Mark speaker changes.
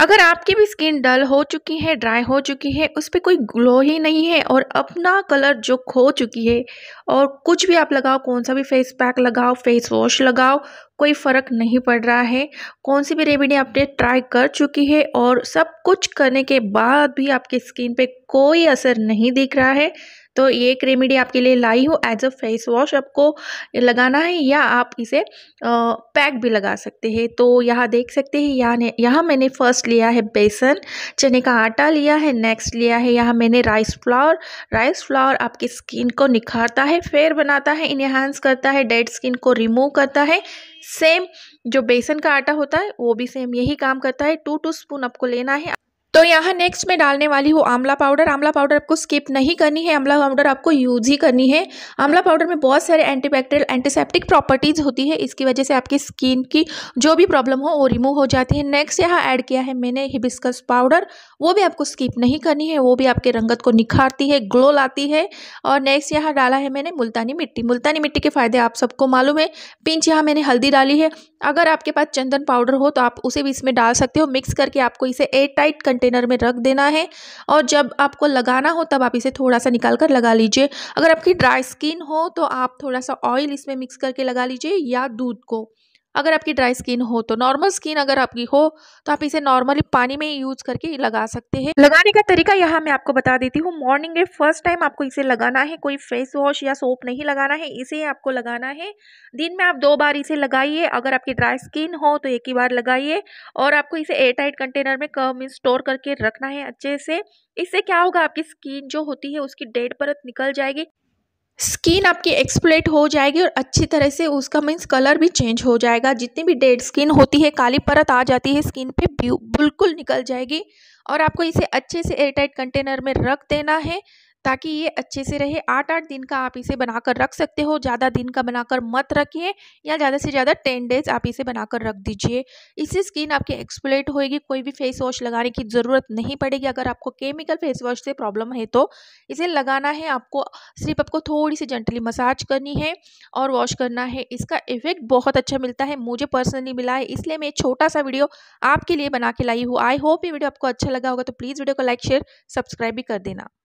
Speaker 1: अगर आपकी भी स्किन डल हो चुकी है ड्राई हो चुकी है उस पर कोई ग्लो ही नहीं है और अपना कलर जो खो चुकी है और कुछ भी आप लगाओ कौन सा भी फेस पैक लगाओ फेस वॉश लगाओ कोई फ़र्क नहीं पड़ रहा है कौन सी भी रेमेडी आपने ट्राई कर चुकी है और सब कुछ करने के बाद भी आपकी स्किन पे कोई असर नहीं दिख रहा है तो ये एक रेमेडी आपके लिए लाई हो एज अ फेस वॉश आपको लगाना है या आप इसे पैक भी लगा सकते हैं तो यहाँ देख सकते हैं यहाँ यहाँ मैंने फर्स्ट लिया है बेसन चने का आटा लिया है नेक्स्ट लिया है यहाँ मैंने राइस फ्लावर राइस फ्लावर आपकी स्किन को निखारता है फेयर बनाता है इन्हांस करता है डेड स्किन को रिमूव करता है सेम जो बेसन का आटा होता है वो भी सेम यही काम करता है टू टू स्पून आपको लेना है तो यहाँ नेक्स्ट मैं डालने वाली हूँ आंवला पाउडर आंवला पाउडर आपको स्किप नहीं करनी है आंवला पाउडर आपको यूज़ ही करनी है आंवला पाउडर में बहुत सारे एंटीबैक्टेरियल एंटीसेप्टिक प्रॉपर्टीज़ होती है इसकी वजह से आपकी स्किन की जो भी प्रॉब्लम हो वो रिमूव हो जाती है नेक्स्ट यहाँ ऐड किया है मैंने हिबिस्कस पाउडर वो भी आपको स्किप नहीं करनी है वो भी आपके रंगत को निखारती है ग्लो लाती है और नेक्स्ट यहाँ डाला है मैंने मुल्तानी मिट्टी मुल्तानी मिट्टी के फ़ायदे आप सबको मालूम है पिंच यहाँ मैंने हल्दी डाली है अगर आपके पास चंदन पाउडर हो तो आप उसे भी इसमें डाल सकते हो मिक्स करके आपको इसे एयर टाइट कंटेनर में रख देना है और जब आपको लगाना हो तब आप इसे थोड़ा सा निकाल कर लगा लीजिए अगर आपकी ड्राई स्किन हो तो आप थोड़ा सा ऑयल इसमें मिक्स करके लगा लीजिए या दूध को अगर आपकी ड्राई स्किन हो तो नॉर्मल स्किन अगर आपकी हो तो आप इसे नॉर्मली पानी में यूज करके लगा सकते हैं लगाने का तरीका यहाँ मैं आपको बता देती हूँ मॉर्निंग में फर्स्ट टाइम आपको इसे लगाना है कोई फेस वॉश या सोप नहीं लगाना है इसे आपको लगाना है दिन में आप दो बार इसे लगाइए अगर आपकी ड्राई स्किन हो तो एक ही बार लगाइए और आपको इसे एयर टाइट कंटेनर में कम स्टोर करके रखना है अच्छे से इससे क्या होगा आपकी स्किन जो होती है उसकी डेड परत निकल जाएगी स्किन आपकी एक्सप्लेट हो जाएगी और अच्छी तरह से उसका मीन्स कलर भी चेंज हो जाएगा जितनी भी डेड स्किन होती है काली परत आ जाती है स्किन पे बिल्कुल निकल जाएगी और आपको इसे अच्छे से एयरटाइट कंटेनर में रख देना है ताकि ये अच्छे से रहे आठ आठ दिन का आप इसे बनाकर रख सकते हो ज़्यादा दिन का बनाकर मत रखिए या ज़्यादा से ज़्यादा टेन डेज आप इसे बनाकर रख दीजिए इससे स्किन आपकी एक्सपोलेट होएगी कोई भी फेस वॉश लगाने की ज़रूरत नहीं पड़ेगी अगर आपको केमिकल फेस वॉश से प्रॉब्लम है तो इसे लगाना है आपको सिर्फ आपको थोड़ी सी जेंटली मसाज करनी है और वॉश करना है इसका इफेक्ट बहुत अच्छा मिलता है मुझे पर्सनली मिला है इसलिए मैं छोटा सा वीडियो आपके लिए बना के लाई हूँ आई होप ये वीडियो आपको अच्छा लगा होगा तो प्लीज़ वीडियो को लाइक शेयर सब्सक्राइब भी कर देना